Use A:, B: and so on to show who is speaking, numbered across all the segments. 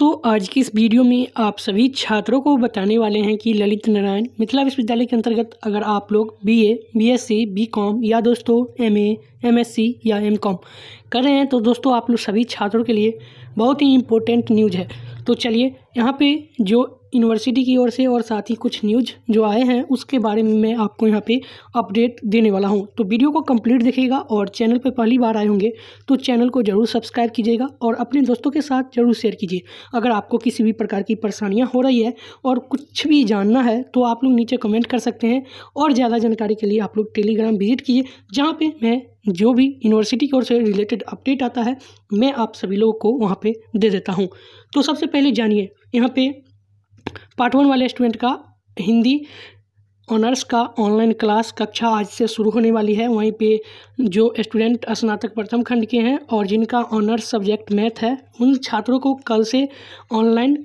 A: दोस्तों आज की इस वीडियो में आप सभी छात्रों को बताने वाले हैं कि ललित नारायण मिथिला विश्वविद्यालय के अंतर्गत अगर आप लोग बीए, बीएससी, बीकॉम या दोस्तों एमए, एमएससी या एमकॉम कर रहे हैं तो दोस्तों आप लोग सभी छात्रों के लिए बहुत ही इम्पोर्टेंट न्यूज़ है तो चलिए यहाँ पे जो यूनिवर्सिटी की ओर से और साथ ही कुछ न्यूज जो आए हैं उसके बारे में मैं आपको यहाँ पे अपडेट देने वाला हूँ तो वीडियो को कंप्लीट देखिएगा और चैनल पर पहली बार आए होंगे तो चैनल को ज़रूर सब्सक्राइब कीजिएगा और अपने दोस्तों के साथ ज़रूर शेयर कीजिए अगर आपको किसी भी प्रकार की परेशानियाँ हो रही है और कुछ भी जानना है तो आप लोग नीचे कमेंट कर सकते हैं और ज़्यादा जानकारी के लिए आप लोग टेलीग्राम विजिट कीजिए जहाँ पर मैं जो भी यूनिवर्सिटी की ओर से रिलेटेड अपडेट आता है मैं आप सभी लोगों को वहाँ पर दे देता हूँ तो सबसे पहले जानिए यहाँ पर पार्ट वन वाले स्टूडेंट का हिंदी ऑनर्स का ऑनलाइन क्लास कक्षा आज से शुरू होने वाली है वहीं पे जो स्टूडेंट स्नातक प्रथम खंड के हैं और जिनका ऑनर्स सब्जेक्ट मैथ है उन छात्रों को कल से ऑनलाइन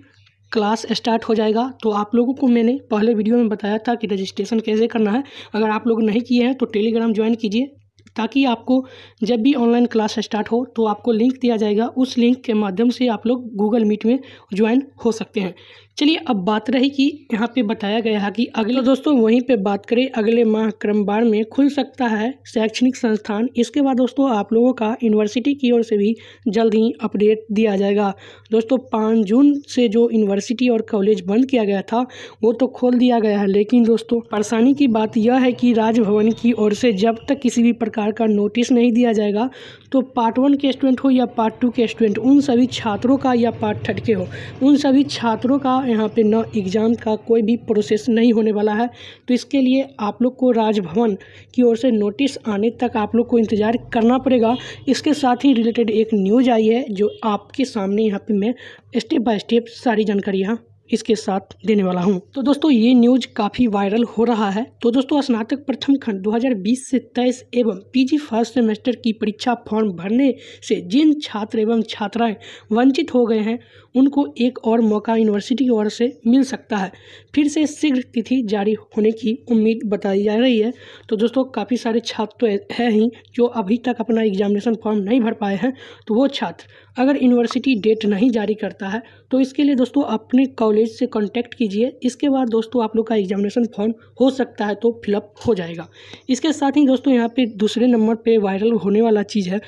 A: क्लास स्टार्ट हो जाएगा तो आप लोगों को मैंने पहले वीडियो में बताया था कि रजिस्ट्रेशन कैसे करना है अगर आप लोग नहीं किए हैं तो टेलीग्राम ज्वाइन कीजिए ताकि आपको जब भी ऑनलाइन क्लास स्टार्ट हो तो आपको लिंक दिया जाएगा उस लिंक के माध्यम से आप लोग गूगल मीट में ज्वाइन हो सकते हैं चलिए अब बात रही कि यहाँ पे बताया गया है कि अगले तो दोस्तों वहीं पे बात करें अगले माह क्रमवार में खुल सकता है शैक्षणिक संस्थान इसके बाद दोस्तों आप लोगों का यूनिवर्सिटी की ओर से भी जल्द ही अपडेट दिया जाएगा दोस्तों पाँच जून से जो यूनिवर्सिटी और कॉलेज बंद किया गया था वो तो खोल दिया गया है लेकिन दोस्तों परेशानी की बात यह है कि राजभवन की ओर से जब तक किसी भी प्रकार का नोटिस नहीं दिया जाएगा तो पार्ट वन के स्टूडेंट हो या पार्ट टू के स्टूडेंट उन सभी छात्रों का या पार्ट थर्ड के हो उन सभी छात्रों का यहाँ पे ना एग्ज़ाम का कोई भी प्रोसेस नहीं होने वाला है तो इसके लिए आप लोग को राजभवन की ओर से नोटिस आने तक आप लोग को इंतज़ार करना पड़ेगा इसके साथ ही रिलेटेड एक न्यूज आई है जो आपके सामने यहाँ पे मैं स्टेप बाय स्टेप सारी जानकारी यहाँ इसके साथ देने वाला हूँ तो दोस्तों ये न्यूज काफ़ी वायरल हो रहा है तो दोस्तों स्नातक प्रथम खंड 2020 से तेईस एवं पीजी फर्स्ट सेमेस्टर की परीक्षा फॉर्म भरने से जिन छात्र एवं छात्राएं वंचित हो गए हैं उनको एक और मौका यूनिवर्सिटी की ओर से मिल सकता है फिर से शीघ्र तिथि जारी होने की उम्मीद बताई जा रही है तो दोस्तों काफ़ी सारे छात्र तो हैं ही जो अभी तक अपना एग्जामिनेशन फॉर्म नहीं भर पाए हैं तो वो छात्र अगर यूनिवर्सिटी डेट नहीं जारी करता है तो इसके लिए दोस्तों अपने कॉलेज से कॉन्टैक्ट कीजिए इसके बाद दोस्तों आप लोग का एग्जामिनेशन फॉर्म हो सकता है तो फिलअप हो जाएगा इसके साथ ही दोस्तों यहाँ पे दूसरे नंबर पे वायरल होने वाला चीज़ है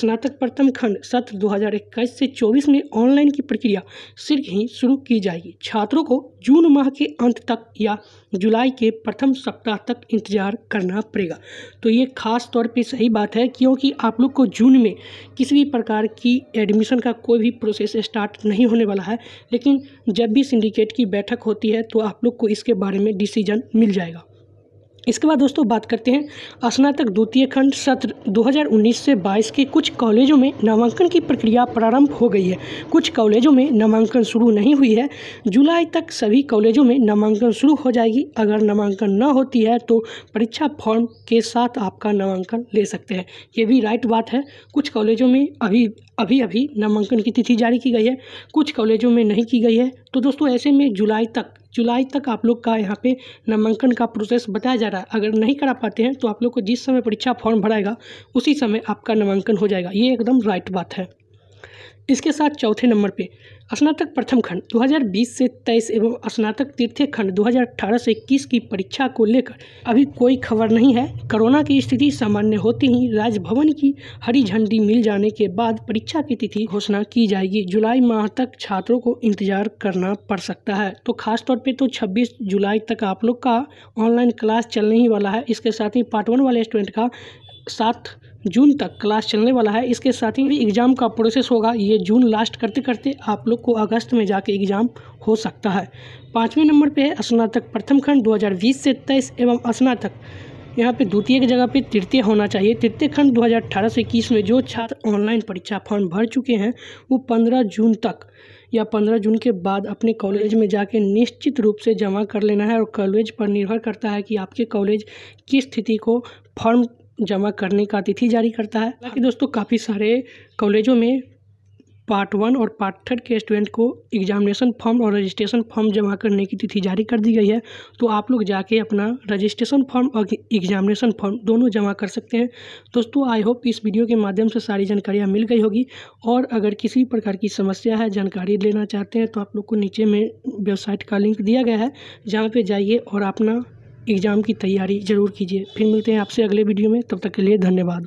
A: स्नातक प्रथम खंड सत्र 2021 से 24 में ऑनलाइन की प्रक्रिया प्रक्रिया शीघ्र ही शुरू की जाएगी छात्रों को जून माह के अंत तक या जुलाई के प्रथम सप्ताह तक इंतजार करना पड़ेगा तो ये खास तौर पे सही बात है क्योंकि आप लोग को जून में किसी भी प्रकार की एडमिशन का कोई भी प्रोसेस स्टार्ट नहीं होने वाला है लेकिन जब भी सिंडिकेट की बैठक होती है तो आप लोग को इसके बारे में डिसीजन मिल जाएगा इसके बाद दोस्तों बात करते हैं स्नातक द्वितीय खंड सत्र 2019 से 22 के कुछ कॉलेजों में नामांकन की प्रक्रिया प्रारंभ हो गई है कुछ कॉलेजों में नामांकन शुरू नहीं हुई है जुलाई तक सभी कॉलेजों में नामांकन शुरू हो जाएगी अगर नामांकन न होती है तो परीक्षा फॉर्म के साथ आपका नामांकन ले सकते हैं ये भी राइट बात है कुछ कॉलेजों में अभी अभी अभी नामांकन की तिथि जारी की गई है कुछ कॉलेजों में नहीं की गई है तो दोस्तों ऐसे में जुलाई तक जुलाई तक आप लोग का यहाँ पे नामांकन का प्रोसेस बताया जा रहा है अगर नहीं करा पाते हैं तो आप लोग को जिस समय परीक्षा फॉर्म भराएगा उसी समय आपका नामांकन हो जाएगा ये एकदम राइट बात है इसके साथ चौथे नंबर पे स्नातक प्रथम खंड 2020 से 23 एवं स्नातक तृतीय खंड 2018 से 21 की परीक्षा को लेकर अभी कोई खबर नहीं है कोरोना की स्थिति सामान्य होते ही राजभवन की हरी झंडी मिल जाने के बाद परीक्षा की तिथि घोषणा की जाएगी जुलाई माह तक छात्रों को इंतजार करना पड़ सकता है तो खासतौर पर तो छब्बीस जुलाई तक आप लोग का ऑनलाइन क्लास चलने ही वाला है इसके साथ ही पार्ट वन वाले स्टूडेंट का साथ जून तक क्लास चलने वाला है इसके साथ ही एग्ज़ाम का प्रोसेस होगा ये जून लास्ट करते करते आप लोग को अगस्त में जाके एग्ज़ाम हो सकता है पाँचवें नंबर पे है स्नातक प्रथम खंड 2020 से तेईस एवं स्नातक यहाँ पे द्वितीय की जगह पे तृतीय होना चाहिए तृतीय खंड 2018 से इक्कीस में जो छात्र ऑनलाइन परीक्षा फॉर्म भर चुके हैं वो 15 जून तक या 15 जून के बाद अपने कॉलेज में जाके निश्चित रूप से जमा कर लेना है और कॉलेज पर निर्भर करता है कि आपके कॉलेज किस स्थिति को फॉर्म जमा करने का तिथि जारी करता है हालांकि दोस्तों काफ़ी सारे कॉलेजों में पार्ट वन और पार्ट थर्ड के स्टूडेंट को एग्जामिनेशन फॉर्म और रजिस्ट्रेशन फॉर्म जमा करने की तिथि जारी कर दी गई है तो आप लोग जाके अपना रजिस्ट्रेशन फॉर्म और एग्जामिनेशन फॉर्म दोनों जमा कर सकते हैं दोस्तों आई होप इस वीडियो के माध्यम से सारी जानकारियाँ मिल गई होगी और अगर किसी प्रकार की समस्या है जानकारी लेना चाहते हैं तो आप लोग को नीचे में वेबसाइट का लिंक दिया गया है जहाँ पर जाइए और अपना एग्ज़ाम की तैयारी ज़रूर कीजिए फिर मिलते हैं आपसे अगले वीडियो में तब तक के लिए धन्यवाद